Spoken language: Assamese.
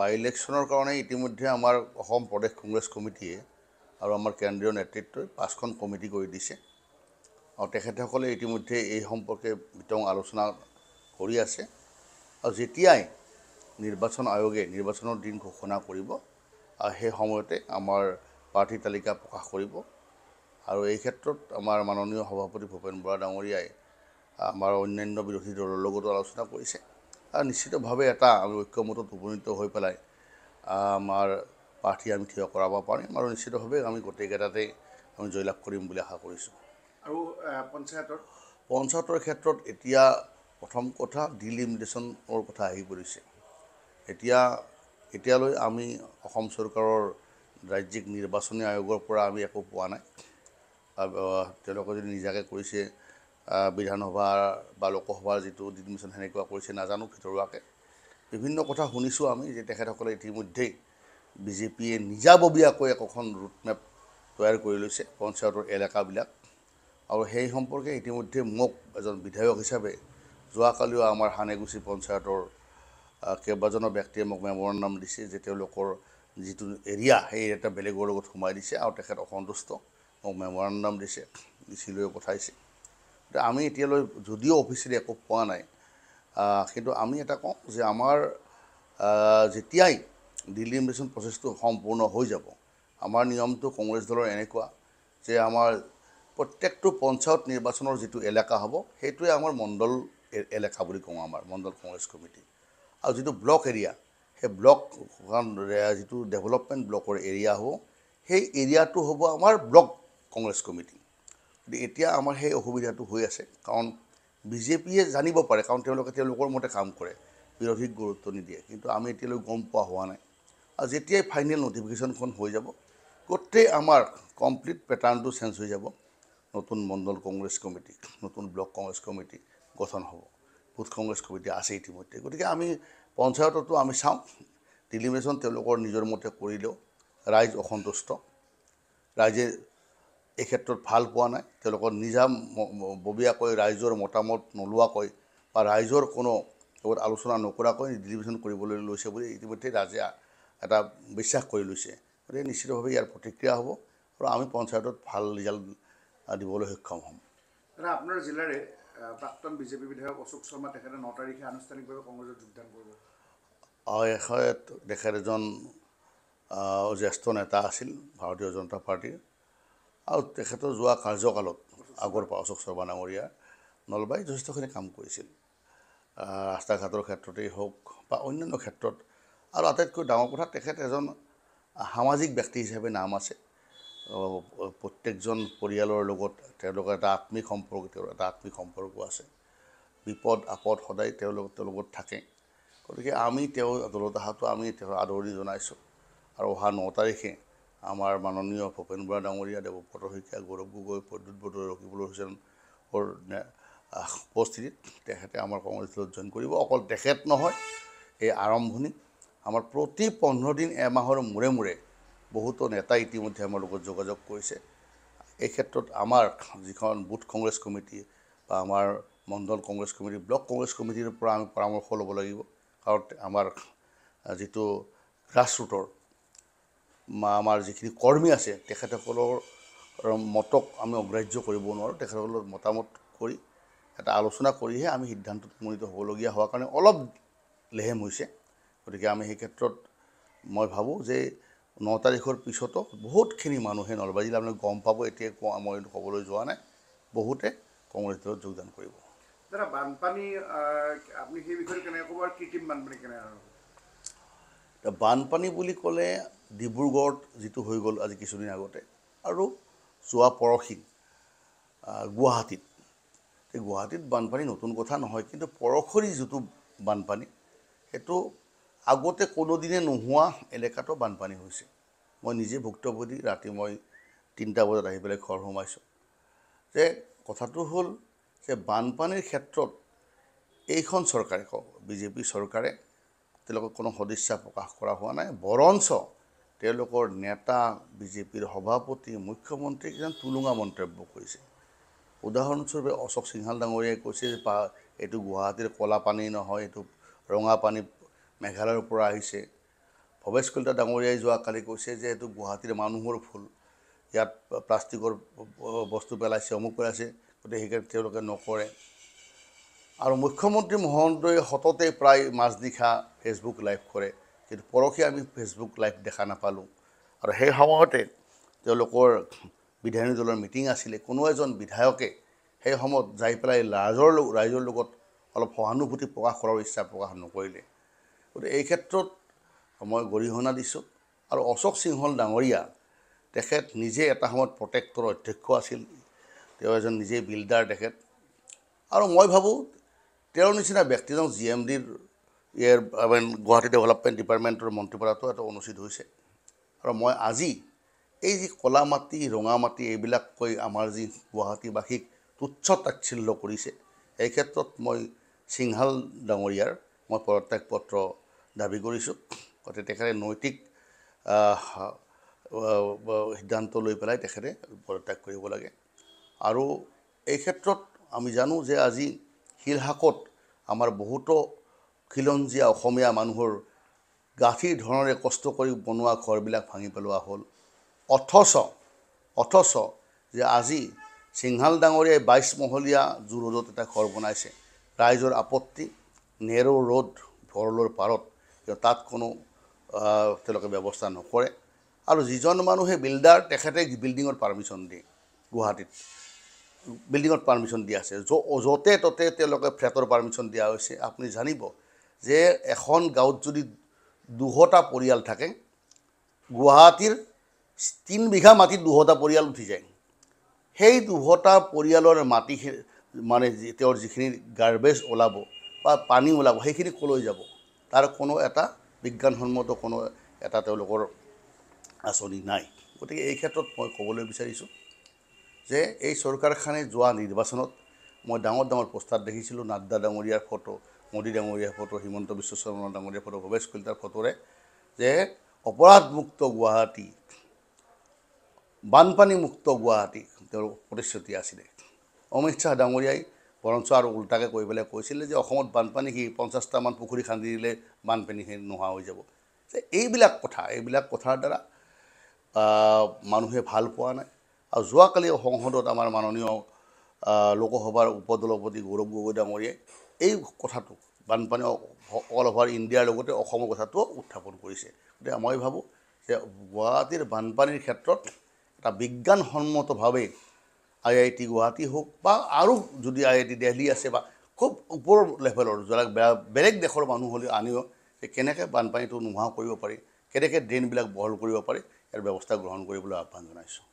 বাই ইলেকশ্যনৰ কাৰণে ইতিমধ্যে আমাৰ অসম প্ৰদেশ কংগ্ৰেছ কমিটিয়ে আৰু আমাৰ কেন্দ্ৰীয় নেতৃত্বই পাঁচখন কমিটি কৰি দিছে আৰু তেখেতসকলে ইতিমধ্যে এই সম্পৰ্কে বিতং আলোচনা কৰি আছে আৰু যেতিয়াই নিৰ্বাচন আয়োগে নিৰ্বাচনৰ দিন ঘোষণা কৰিব আৰু সেই সময়তে আমাৰ প্ৰাৰ্থী তালিকা প্ৰকাশ কৰিব আৰু এই ক্ষেত্ৰত আমাৰ মাননীয় সভাপতি ভূপেন বৰা ডাঙৰীয়াই আমাৰ অন্যান্য বিৰোধী দলৰ লগতো আলোচনা কৰিছে নিশ্চিতভাৱে এটা আমি ঐক্যমতত উপনীত হৈ পেলাই আমাৰ প্ৰাৰ্থী আমি থিয় কৰাব পাৰিম আৰু নিশ্চিতভাৱে আমি গোটেইকেইটাতে আমি জয়লাভ কৰিম বুলি আশা কৰিছোঁ আৰু পঞ্চায়তৰ পঞ্চায়তৰ ক্ষেত্ৰত এতিয়া প্ৰথম কথা ডিলিমিটেশ্যনৰ কথা আহি পৰিছে এতিয়া এতিয়ালৈ আমি অসম চৰকাৰৰ ৰাজ্যিক নিৰ্বাচনী আয়োগৰ পৰা আমি একো পোৱা নাই তেওঁলোকে যদি নিজাকৈ কৰিছে বিধানসভাৰ বা লোকসভাৰ যিটো ডিডমিশ্যন সেনেকুৱা কৰিছে নাজানো ভিতৰুৱাকৈ বিভিন্ন কথা শুনিছোঁ আমি যে তেখেতসকলে ইতিমধ্যেই বি জে পিয়ে নিজাববীয়াকৈ একোখন ৰুটমেপ তৈয়াৰ কৰি লৈছে পঞ্চায়তৰ এলেকাবিলাক আৰু সেই সম্পৰ্কে ইতিমধ্যে মোক এজন বিধায়ক হিচাপে যোৱাকালিও আমাৰ সানেগুচি পঞ্চায়তৰ কেইবাজনো ব্যক্তিয়ে মোক নাম দিছে যে তেওঁলোকৰ যিটো এৰিয়া সেই এটা বেলেগৰ লগত সোমাই দিছে আৰু তেখেত অসন্তুষ্ট মোক মেমৰাণ্ডাম দিছে ডি চিলৈ পঠাইছে আমি এতিয়ালৈ যদিও অফিচিয়েলি একো পোৱা নাই কিন্তু আমি এটা কওঁ যে আমাৰ যেতিয়াই দিল্লী ইনভেশ্যন প্ৰচেছটো সম্পূৰ্ণ হৈ যাব আমাৰ নিয়মটো কংগ্ৰেছ দলৰ এনেকুৱা যে আমাৰ প্ৰত্যেকটো পঞ্চায়ত নিৰ্বাচনৰ যিটো এলেকা হ'ব সেইটোৱে আমাৰ মণ্ডল এলেকা বুলি কওঁ আমাৰ মণ্ডল কংগ্ৰেছ কমিটি আৰু যিটো ব্লক এৰিয়া সেই ব্লক যিটো ডেভেলপমেণ্ট ব্লকৰ এৰিয়া হ'ব সেই এৰিয়াটো হ'ব আমাৰ ব্লক কংগ্ৰেছ কমিটি এতিয়া আমাৰ সেই অসুবিধাটো হৈ আছে কাৰণ বিজেপিয়ে জানিব পাৰে কাৰণ তেওঁলোকে তেওঁলোকৰ মতে কাম কৰে বিৰোধীক গুৰুত্ব নিদিয়ে কিন্তু আমি এতিয়ালৈ গম পোৱা হোৱা নাই আৰু যেতিয়াই ফাইনেল নটিফিকেশ্যনখন হৈ যাব গোটেই আমাৰ কমপ্লিট পেটাৰ্ণটো চেঞ্জ হৈ যাব নতুন মণ্ডল কংগ্ৰেছ কমিটি নতুন ব্লক কংগ্ৰেছ কমিটি গঠন হ'ব বুথ কংগ্ৰেছ কমিটি আছে ইতিমধ্যে গতিকে আমি পঞ্চায়ততো আমি চাওঁ ডিলিমিনেশ্যন তেওঁলোকৰ নিজৰ মতে কৰিলেও ৰাইজ অসন্তুষ্ট ৰাইজে এই ক্ষেত্ৰত ভাল পোৱা নাই তেওঁলোকৰ নিজা ববীয়াকৈ ৰাইজৰ মতামত নোলোৱাকৈ বা ৰাইজৰ কোনো লগত আলোচনা নকৰাকৈ ডেলিভিশ্যন কৰিবলৈ লৈছে বুলি ইতিমধ্যে ৰাজে এটা বিশ্বাস কৰি লৈছে গতিকে নিশ্চিতভাৱে ইয়াৰ প্ৰতিক্ৰিয়া হ'ব আৰু আমি পঞ্চায়তত ভাল ৰিজাল্ট দিবলৈ সক্ষম হ'ম আপোনাৰ জিলাৰে প্ৰাক্তন বিজেপি বিধায়ক অশোক শৰ্মা তেখেতে ন তাৰিখে আনুষ্ঠানিকভাৱে কংগ্ৰেছত যোগদান কৰিব তেখেত এজন জ্যেষ্ঠ নেতা আছিল ভাৰতীয় জনতা পাৰ্টীৰ আৰু তেখেতৰ যোৱা কাৰ্যকালত আগৰ পৰা অশোক শৰ্মা ডাঙৰীয়া নলবাৰীত যথেষ্টখিনি কাম কৰিছিল ৰাস্তা ঘাটৰ ক্ষেত্ৰতেই হওক বা অন্যান্য ক্ষেত্ৰত আৰু আটাইতকৈ ডাঙৰ কথা তেখেত এজন সামাজিক ব্যক্তি হিচাপে নাম আছে প্ৰত্যেকজন পৰিয়ালৰ লগত তেওঁলোকৰ এটা আত্মিক সম্পৰ্ক তেওঁৰ এটা আত্মিক সম্পৰ্ক আছে বিপদ আপদ সদায় তেওঁলোক তেওঁৰ লগত থাকে গতিকে আমি তেওঁৰ দলত অহাটো আমি তেওঁৰ আদৰণি জনাইছোঁ আৰু অহা ন তাৰিখে আমাৰ মাননীয় ভূপেন বৰা ডাঙৰীয়া দেৱ দেৱপ্ৰত শইকীয়া গৌৰৱ গগৈ প্ৰদ্যুৎ বৰদৈ ৰকিবুল হুছেনৰ উপস্থিতিত তেখেতে আমাৰ কংগ্ৰেছ দলত জইন কৰিব অকল তেখেত নহয় এই আৰম্ভণি আমাৰ প্ৰতি পোন্ধৰ দিন এমাহৰ মূৰে মূৰে বহুতো নেতা ইতিমধ্যে আমাৰ লগত যোগাযোগ কৰিছে এই ক্ষেত্ৰত আমাৰ যিখন বুথ কংগ্ৰেছ কমিটি বা আমাৰ মণ্ডল কংগ্ৰেছ কমিটি ব্লক কংগ্ৰেছ কমিটিৰ পৰা আমি পৰামৰ্শ ল'ব লাগিব কাৰণ আমাৰ যিটো গ্ৰাছৰুটৰ আমাৰ যিখিনি কৰ্মী আছে তেখেতসকলৰ মতক আমি অগ্ৰাহ্য কৰিব নোৱাৰোঁ তেখেতসকলৰ মতামত কৰি এটা আলোচনা কৰিহে আমি সিদ্ধান্তত উপনীত হ'বলগীয়া হোৱাৰ কাৰণে অলপ লেহেম হৈছে গতিকে আমি সেই ক্ষেত্ৰত মই ভাবোঁ যে ন তাৰিখৰ পিছতো বহুতখিনি মানুহে নলবাৰী জিলা আপোনাক গম পাব এতিয়া কওঁ মই ক'বলৈ যোৱা নাই বহুতে কংগ্ৰেছ দলত যোগদান কৰিব দাদা বানপানী আপুনি সেই বিষয়ে কৃত্ৰিম বানপানী বানপানী বুলি ক'লে ডিব্ৰুগড়ত যিটো হৈ গ'ল আজি কিছুদিন আগতে আৰু যোৱা পৰহি গুৱাহাটীত এই গুৱাহাটীত বানপানী নতুন কথা নহয় কিন্তু পৰশৰী যিটো বানপানী সেইটো আগতে কোনোদিনে নোহোৱা এলেকাতো বানপানী হৈছে মই নিজে ভুক্তভোগী ৰাতি মই তিনিটা বজাত আহি পেলাই ঘৰ সোমাইছোঁ যে কথাটো হ'ল যে বানপানীৰ ক্ষেত্ৰত এইখন চৰকাৰে কওক বিজেপি চৰকাৰে তেওঁলোকক কোনো সদিচ্ছা প্ৰকাশ কৰা হোৱা নাই বৰঞ্চ তেওঁলোকৰ নেতা বিজেপিৰ সভাপতি মুখ্যমন্ত্ৰী কিছুমান টুলুঙা মন্তব্য কৰিছে উদাহৰণস্বৰূপে অশোক সিংহাল ডাঙৰীয়াই কৈছে যে পা এইটো গুৱাহাটীৰ ক'লা পানী নহয় এইটো ৰঙা পানী মেঘালয়ৰ পৰা আহিছে ভৱেশ কলিতা ডাঙৰীয়াই যোৱাকালি কৈছে যে এইটো গুৱাহাটীৰ মানুহৰ ভুল ইয়াত প্লাষ্টিকৰ বস্তু পেলাইছে অমুক পেলাইছে গতিকে সেইকাৰণে তেওঁলোকে নকৰে আৰু মুখ্যমন্ত্ৰী মহন্তই সততে প্ৰায় মাজনিশা ফেচবুক লাইভ কৰে কিন্তু পৰহি আমি ফেচবুক লাইভ দেখা নাপালোঁ আৰু সেই সময়তে তেওঁলোকৰ বিধায়িনী দলৰ মিটিং আছিলে কোনো এজন বিধায়কে সেই সময়ত যাই পেলাই ৰাজৰ ৰাইজৰ লগত অলপ সহানুভূতি প্ৰকাশ কৰাৰ ইচ্ছা প্ৰকাশ নকৰিলে গতিকে এই ক্ষেত্ৰত মই গৰিহণা দিছোঁ আৰু অশোক সিংহল ডাঙৰীয়া তেখেত নিজে এটা সময়ত প্ৰটেক্টৰ অধ্যক্ষ আছিল তেওঁ এজন নিজেই বিল্ডাৰ তেখেত আৰু মই ভাবোঁ তেওঁৰ নিচিনা ব্যক্তিজন জি এম ডিৰ ইয়াৰ গুৱাহাটী ডেভেলপমেণ্ট ডিপাৰ্টমেণ্টৰ মন্ত্ৰী পৰাটো এটা অনুষ্ঠিত হৈছে আৰু মই আজি এই যি কলা মাটি ৰঙা মাটি এইবিলাক কৈ আমাৰ যি গুৱাহাটীবাসীক তুচ্ছ তাচ্ছিল্য কৰিছে এই ক্ষেত্ৰত মই সিংহাল ডাঙৰীয়াৰ মই পদত্যাগ পত্ৰ দাবী কৰিছোঁ গতিকে তেখেতে নৈতিক সিদ্ধান্ত লৈ পেলাই তেখেতে পদত্যাগ কৰিব লাগে আৰু এই ক্ষেত্ৰত আমি জানো যে আজি শিলশাকত আমাৰ বহুতো খিলঞ্জীয়া অসমীয়া মানুহৰ গাঁঠিৰ ধৰণেৰে কষ্ট কৰি বনোৱা ঘৰবিলাক ভাঙি পেলোৱা হ'ল অথচ অথচ যে আজি চিংহাল ডাঙৰীয়াই বাইছ মহলীয়া জু ৰ'দত এটা ঘৰ বনাইছে ৰাইজৰ আপত্তি নেৰ' ৰ'দ ভৰলৰ পাৰত তাত কোনো তেওঁলোকে ব্যৱস্থা নকৰে আৰু যিজন মানুহে বিল্ডাৰ তেখেতে বিল্ডিঙত পাৰ্মিশ্যন দিয়ে গুৱাহাটীত বিল্ডিঙত পাৰ্মিশ্যন দিয়া আছে য'তে ত'তে তেওঁলোকে ফ্লেটৰ পাৰ্মিশ্যন দিয়া হৈছে আপুনি জানিব যে এখন গাঁৱত যদি দুশটা পৰিয়াল থাকে গুৱাহাটীৰ তিনি বিঘা মাটিত দুশটা পৰিয়াল উঠি যায় সেই দুশটা পৰিয়ালৰ মাটিখিনি মানে তেওঁৰ যিখিনি গাৰ্বেজ ওলাব বা পানী ওলাব সেইখিনি ক'লৈ যাব তাৰ কোনো এটা বিজ্ঞানসন্মত কোনো এটা তেওঁলোকৰ আঁচনি নাই গতিকে এই ক্ষেত্ৰত মই ক'বলৈ বিচাৰিছোঁ যে এই চৰকাৰখনে যোৱা নিৰ্বাচনত মই ডাঙৰ ডাঙৰ প'ষ্টাৰ দেখিছিলোঁ নাড্ডা ডাঙৰীয়াৰ ফটো মোদী ডাঙৰীয়া ফটো হিমন্ত বিশ্ব শৰ্মা ডাঙৰীয়া ফটো ভৱেশ কলিতাৰ ফটোৰে যে অপৰাধমুক্ত গুৱাহাটী বানপানীমুক্ত গুৱাহাটী তেওঁৰ প্ৰতিশ্ৰুতি আছিলে অমিত শ্বাহ ডাঙৰীয়াই বৰঞ্চ আৰু উল্টাকৈ কৰি পেলাই কৈছিলে যে অসমত বানপানী সি পঞ্চাছটামান পুখুৰী খান্দি দিলে বানপানী সেই নোহোৱা হৈ যাব যে এইবিলাক কথা এইবিলাক কথাৰ দ্বাৰা মানুহে ভাল পোৱা নাই আৰু যোৱাকালি সংসদত আমাৰ মাননীয় লোকসভাৰ উপদলপতি গৌৰৱ গগৈ ডাঙৰীয়াই এই কথাটো বানপানী অল অভাৰ ইণ্ডিয়াৰ লগতে অসমৰ কথাটো উত্থাপন কৰিছে গতিকে মই ভাবোঁ যে গুৱাহাটীৰ বানপানীৰ ক্ষেত্ৰত এটা বিজ্ঞানসন্মতভাৱে আই আই টি গুৱাহাটী হওক বা আৰু যদি আই আই টি দেলহি আছে বা খুব ওপৰৰ লেভেলৰ যাক বেলেগ দেশৰ মানুহ হ'লেও আনিও যে কেনেকৈ বানপানীটো নোহোৱা কৰিব পাৰি কেনেকৈ ড্ৰেইনবিলাক বহল কৰিব পাৰি ইয়াৰ ব্যৱস্থা গ্ৰহণ কৰিবলৈ আহ্বান জনাইছোঁ